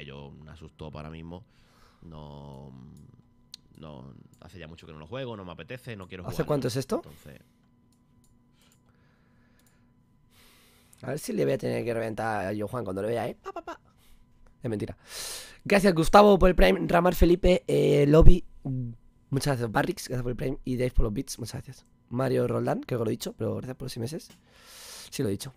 yo un asusto ahora mismo. No, no. Hace ya mucho que no lo juego, no me apetece, no quiero jugar. ¿Hace cuánto es esto? A ver si le voy a tener que reventar a yo Juan cuando lo vea, ¿eh? Es mentira. Gracias, Gustavo, por el Prime. Ramar Felipe, eh, Lobby. Muchas gracias, Barrix. Gracias por el Prime. Y Dave por los bits. Muchas gracias. Mario Roldán, creo que lo he dicho, pero gracias por los 6 meses. Sí, lo he dicho.